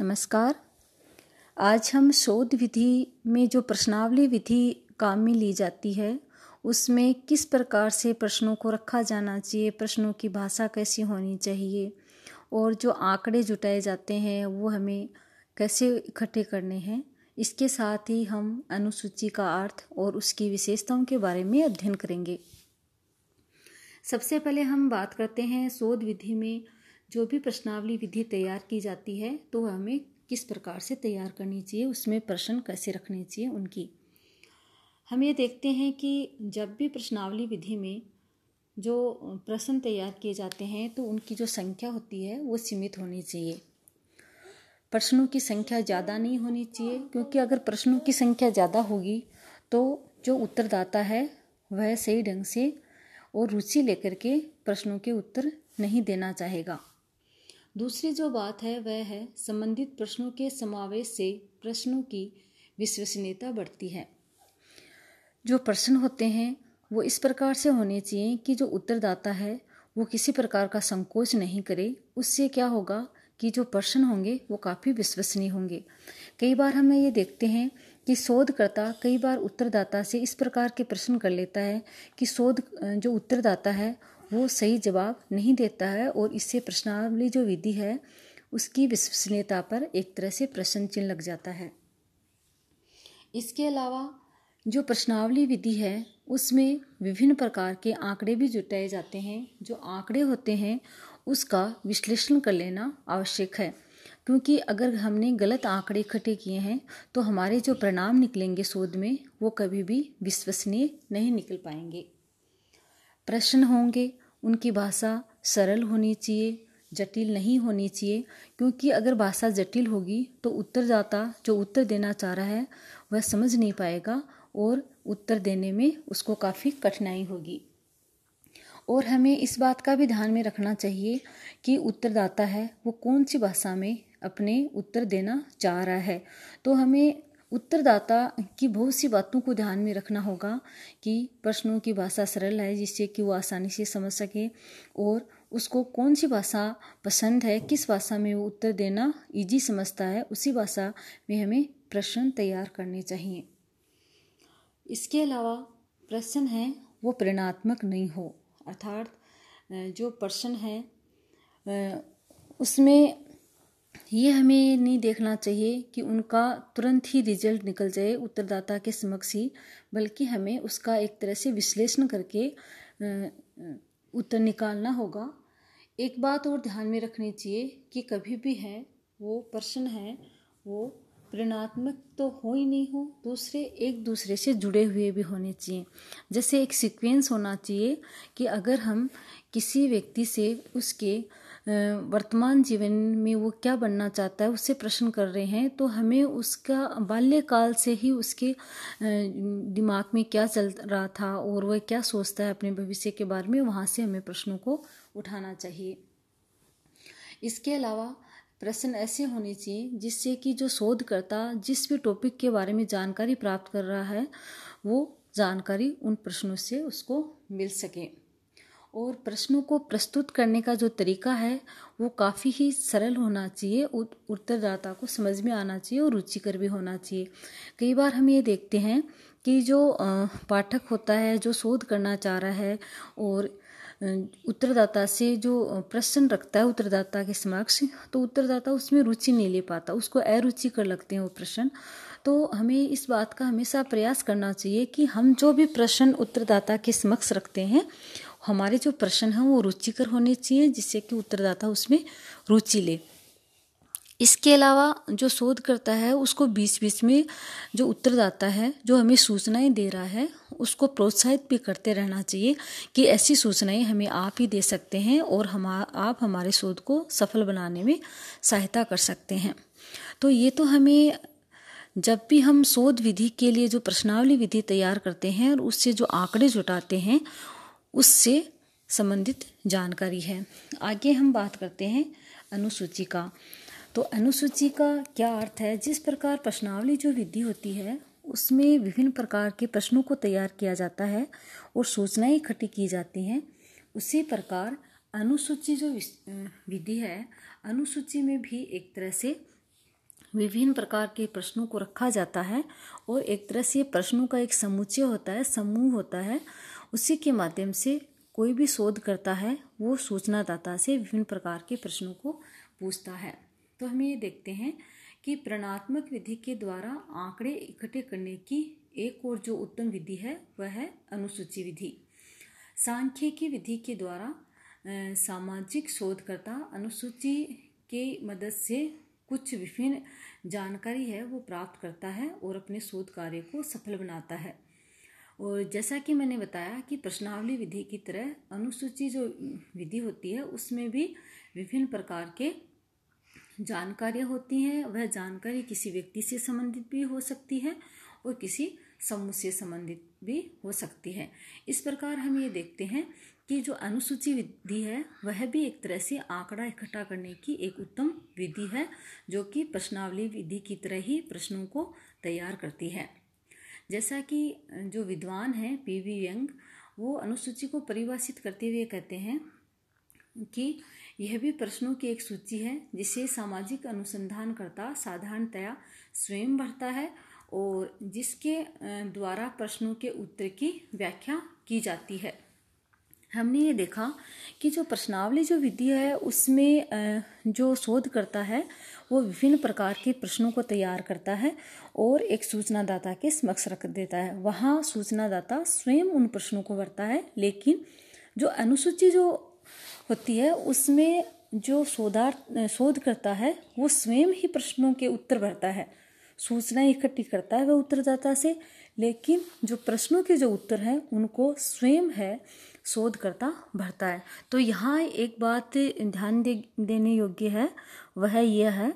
नमस्कार आज हम शोध विधि में जो प्रश्नावली विधि काम में ली जाती है उसमें किस प्रकार से प्रश्नों को रखा जाना चाहिए प्रश्नों की भाषा कैसी होनी चाहिए और जो आंकड़े जुटाए जाते हैं वो हमें कैसे इकट्ठे करने हैं इसके साथ ही हम अनुसूची का अर्थ और उसकी विशेषताओं के बारे में अध्ययन करेंगे सबसे पहले हम बात करते हैं शोध विधि में जो भी प्रश्नावली विधि तैयार की जाती है तो हमें किस प्रकार से तैयार करनी चाहिए उसमें प्रश्न कैसे रखने चाहिए उनकी हम ये देखते हैं कि जब भी प्रश्नावली विधि में जो प्रश्न तैयार किए जाते हैं तो उनकी जो संख्या होती है वो सीमित होनी चाहिए प्रश्नों की संख्या ज़्यादा नहीं होनी चाहिए क्योंकि अगर प्रश्नों की संख्या ज़्यादा होगी तो जो उत्तरदाता है वह सही ढंग से और रुचि लेकर के प्रश्नों के उत्तर नहीं देना चाहेगा दूसरी जो बात है वह है संबंधित प्रश्नों के समावेश से प्रश्नों की विश्वसनीयता बढ़ती है जो प्रश्न होते हैं वो इस प्रकार से होने चाहिए कि जो उत्तरदाता है वो किसी प्रकार का संकोच नहीं करे उससे क्या होगा कि जो प्रश्न होंगे वो काफ़ी विश्वसनीय होंगे कई बार हमें ये देखते हैं कि शोधकर्ता कई बार उत्तरदाता से इस प्रकार के प्रश्न कर लेता है कि शोध जो उत्तरदाता है वो सही जवाब नहीं देता है और इससे प्रश्नावली जो विधि है उसकी विश्वसनीयता पर एक तरह से प्रश्न चिन्ह लग जाता है इसके अलावा जो प्रश्नावली विधि है उसमें विभिन्न प्रकार के आंकड़े भी जुटाए जाते हैं जो आंकड़े होते हैं उसका विश्लेषण कर लेना आवश्यक है क्योंकि अगर हमने गलत आंकड़े इकट्ठे किए हैं तो हमारे जो परिणाम निकलेंगे शोध में वो कभी भी विश्वसनीय नहीं निकल पाएंगे प्रश्न होंगे उनकी भाषा सरल होनी चाहिए जटिल नहीं होनी चाहिए क्योंकि अगर भाषा जटिल होगी तो उत्तरदाता जो उत्तर देना चाह रहा है वह समझ नहीं पाएगा और उत्तर देने में उसको काफ़ी कठिनाई होगी और हमें इस बात का भी ध्यान में रखना चाहिए कि उत्तरदाता है वो कौन सी भाषा में अपने उत्तर देना चाह रहा है तो हमें उत्तरदाता की बहुत सी बातों को ध्यान में रखना होगा कि प्रश्नों की भाषा सरल है जिससे कि वो आसानी से समझ सके और उसको कौन सी भाषा पसंद है किस भाषा में वो उत्तर देना इजी समझता है उसी भाषा में हमें प्रश्न तैयार करने चाहिए इसके अलावा प्रश्न है वो प्रेरणात्मक नहीं हो अर्थात जो प्रश्न है उसमें ये हमें नहीं देखना चाहिए कि उनका तुरंत ही रिजल्ट निकल जाए उत्तरदाता के समक्ष ही बल्कि हमें उसका एक तरह से विश्लेषण करके उत्तर निकालना होगा एक बात और ध्यान में रखनी चाहिए कि कभी भी है वो प्रश्न है वो प्रेरणात्मक तो हो ही नहीं हो दूसरे एक दूसरे से जुड़े हुए भी होने चाहिए जैसे एक सीक्वेंस होना चाहिए कि अगर हम किसी व्यक्ति से उसके वर्तमान जीवन में वो क्या बनना चाहता है उससे प्रश्न कर रहे हैं तो हमें उसका बाल्यकाल से ही उसके दिमाग में क्या चल रहा था और वह क्या सोचता है अपने भविष्य के बारे में वहाँ से हमें प्रश्नों को उठाना चाहिए इसके अलावा प्रश्न ऐसे होने चाहिए जिससे कि जो शोधकर्ता जिस भी टॉपिक के बारे में जानकारी प्राप्त कर रहा है वो जानकारी उन प्रश्नों से उसको मिल सके और प्रश्नों को प्रस्तुत करने का जो तरीका है वो काफ़ी ही सरल होना चाहिए उत्तरदाता को समझ में आना चाहिए और रुचिकर भी होना चाहिए कई बार हम ये देखते हैं कि जो पाठक होता है जो शोध करना चाह रहा है और उत्तरदाता से जो प्रश्न रखता है उत्तरदाता के समक्ष तो उत्तरदाता उसमें रुचि नहीं ले पाता उसको अरुचि कर लगते हैं वो प्रश्न तो हमें इस बात का हमेशा प्रयास करना चाहिए कि हम जो भी प्रश्न उत्तरदाता के समक्ष रखते हैं हमारे जो प्रश्न हैं वो रुचिकर होने चाहिए जिससे कि उत्तरदाता उसमें रुचि ले इसके अलावा जो शोध करता है उसको बीच बीच में जो उत्तरदाता है जो हमें सूचनाएं दे रहा है उसको प्रोत्साहित भी करते रहना चाहिए कि ऐसी सूचनाएं हमें आप ही दे सकते हैं और हम आप हमारे शोध को सफल बनाने में सहायता कर सकते हैं तो ये तो हमें जब भी हम शोध विधि के लिए जो प्रश्नावली विधि तैयार करते हैं और उससे जो आंकड़े जुटाते हैं उससे संबंधित जानकारी है आगे हम बात करते हैं अनुसूची का तो अनुसूची का क्या अर्थ है जिस प्रकार प्रश्नावली जो विधि होती है उसमें विभिन्न प्रकार के प्रश्नों को तैयार किया जाता है और सूचनाएं इकट्ठी की जाती हैं उसी प्रकार अनुसूची जो विधि है अनुसूची में भी एक तरह से विभिन्न प्रकार के प्रश्नों को रखा जाता है और एक तरह से प्रश्नों का एक समुच्चय होता है समूह होता है उसी के माध्यम से कोई भी शोध करता है वो सूचनादाता से विभिन्न प्रकार के प्रश्नों को पूछता है तो हम ये देखते हैं कि प्रणात्मक विधि के द्वारा आंकड़े इकट्ठे करने की एक और जो उत्तम विधि है वह है अनुसूची विधि सांख्यिकी विधि के द्वारा सामाजिक शोधकर्ता अनुसूची के मदद से कुछ विभिन्न जानकारी है वो प्राप्त करता है और अपने शोध कार्य को सफल बनाता है और जैसा कि मैंने बताया कि प्रश्नावली विधि की तरह अनुसूची जो विधि होती है उसमें भी विभिन्न प्रकार के जानकारियाँ होती हैं वह जानकारी किसी व्यक्ति से संबंधित भी हो सकती है और किसी समूह से संबंधित भी हो सकती है इस प्रकार हम ये देखते हैं कि जो अनुसूची विधि है वह भी एक तरह से आंकड़ा इकट्ठा करने की एक उत्तम विधि है जो कि प्रश्नावली विधि की तरह ही प्रश्नों को तैयार करती है जैसा कि जो विद्वान हैं पी वी यंग वो अनुसूची को परिभाषित करते हुए कहते हैं कि यह भी प्रश्नों की एक सूची है जिसे सामाजिक अनुसंधानकर्ता साधारणतया स्वयं भरता है और जिसके द्वारा प्रश्नों के उत्तर की व्याख्या की जाती है हमने ये देखा कि जो प्रश्नावली जो विधि है उसमें जो शोध करता है वो विभिन्न प्रकार के प्रश्नों को तैयार करता है और एक सूचनादाता के समक्ष रख देता है वहाँ सूचनादाता स्वयं उन प्रश्नों को भरता है लेकिन जो अनुसूची जो होती है उसमें जो शोधार्थ शोध करता है वो स्वयं ही प्रश्नों के उत्तर भरता है सूचना इकट्ठी करता है वह उत्तरदाता से लेकिन जो प्रश्नों के जो उत्तर हैं उनको स्वयं है शोधकर्ता भरता है तो यहाँ एक बात ध्यान दे देने योग्य है वह यह है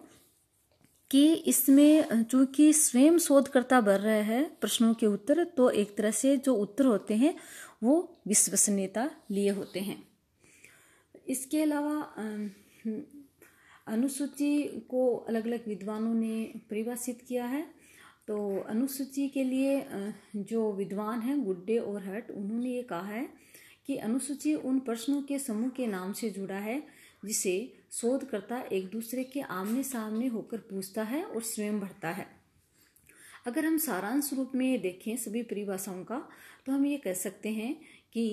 कि इसमें चूंकि स्वयं शोधकर्ता भर रहे हैं प्रश्नों के उत्तर तो एक तरह से जो उत्तर होते हैं वो विश्वसनीयता लिए होते हैं इसके अलावा अनुसूची को अलग अलग विद्वानों ने परिभाषित किया है तो अनुसूची के लिए जो विद्वान हैं गुड्डे और हट उन्होंने ये कहा है कि अनुसूची उन प्रश्नों के समूह के नाम से जुड़ा है जिसे शोधकर्ता एक दूसरे के आमने सामने होकर पूछता है और स्वयं भरता है अगर हम सारांश रूप में देखें सभी परिभाषाओं का तो हम ये कह सकते हैं कि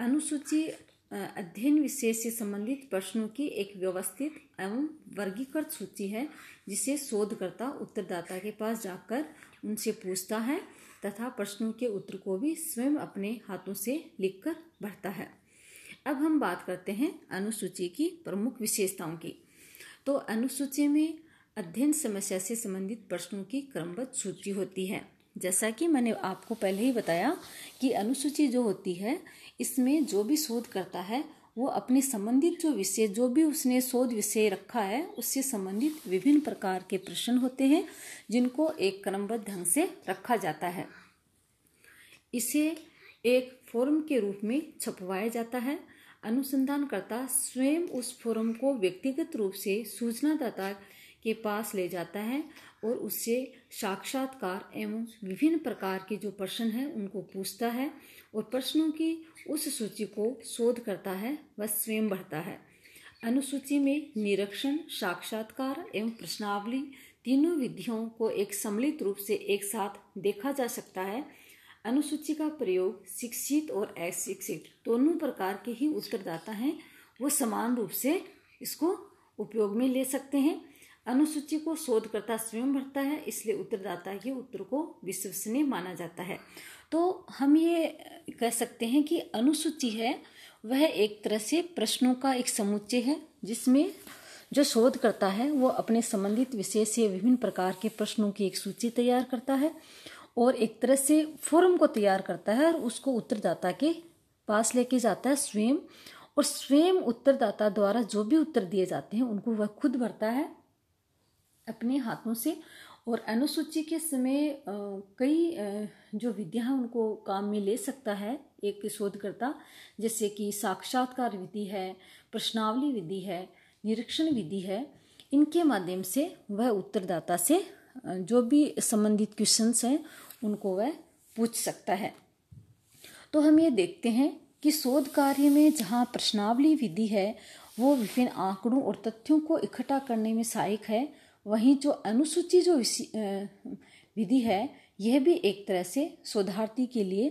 अनुसूची अध्ययन विशेष से संबंधित प्रश्नों की एक व्यवस्थित एवं वर्गीकृत सूची है जिसे शोधकर्ता उत्तरदाता के पास जाकर उनसे पूछता है तथा प्रश्नों के उत्तर को भी स्वयं अपने हाथों से लिखकर भरता है अब हम बात करते हैं अनुसूची की प्रमुख विशेषताओं की तो अनुसूची में अध्ययन समस्या से संबंधित प्रश्नों की क्रमबद्ध सूची होती है जैसा कि मैंने आपको पहले ही बताया कि अनुसूची जो होती है इसमें जो भी शोध करता है वो अपने संबंधित जो विषय जो भी उसने शोध विषय रखा है उससे संबंधित विभिन्न प्रकार के प्रश्न होते हैं जिनको एक क्रमबद्ध ढंग से रखा जाता है इसे एक फोरम के रूप में छपवाया जाता है अनुसंधानकर्ता स्वयं उस फोरम को व्यक्तिगत रूप से सूचनादाता के पास ले जाता है और उससे साक्षात्कार एवं विभिन्न प्रकार के जो प्रश्न हैं उनको पूछता है और प्रश्नों की उस सूची को शोध करता है व स्वयं बढ़ता है अनुसूची में निरीक्षण साक्षात्कार एवं प्रश्नावली तीनों विधियों को एक सम्मिलित रूप से एक साथ देखा जा सकता है अनुसूची का प्रयोग शिक्षित और अशिक्षित दोनों प्रकार के ही उत्तरदाता हैं वो समान रूप से इसको उपयोग में ले सकते हैं अनुसूची को शोधकर्ता स्वयं भरता है इसलिए उत्तरदाता के उत्तर को विश्वसनीय माना जाता है तो हम ये कह सकते हैं कि अनुसूची है वह एक तरह से प्रश्नों का एक समुच्चय है जिसमें जो शोध करता है वो अपने संबंधित विषय से विभिन्न प्रकार के प्रश्नों की एक सूची तैयार करता है और एक तरह से फॉर्म को तैयार करता है और उसको उत्तरदाता के पास लेके जाता है स्वयं और स्वयं उत्तरदाता द्वारा जो भी उत्तर दिए जाते हैं उनको वह खुद भरता है अपने हाथों से और अनुसूची के समय कई जो विद्या है उनको काम में ले सकता है एक शोधकर्ता जैसे कि साक्षात्कार विधि है प्रश्नावली विधि है निरीक्षण विधि है इनके माध्यम से वह उत्तरदाता से जो भी संबंधित क्वेश्चंस हैं उनको वह पूछ सकता है तो हम ये देखते हैं कि शोध कार्य में जहाँ प्रश्नावली विधि है वो विभिन्न आंकड़ों और तथ्यों को इकट्ठा करने में सहायक है वहीं जो अनुसूची जो विधि है यह भी एक तरह से शोधार्थी के लिए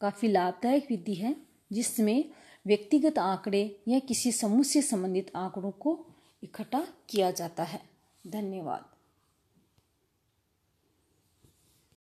काफ़ी लाभदायक विधि है जिसमें व्यक्तिगत आंकड़े या किसी समूह से संबंधित आंकड़ों को इकट्ठा किया जाता है धन्यवाद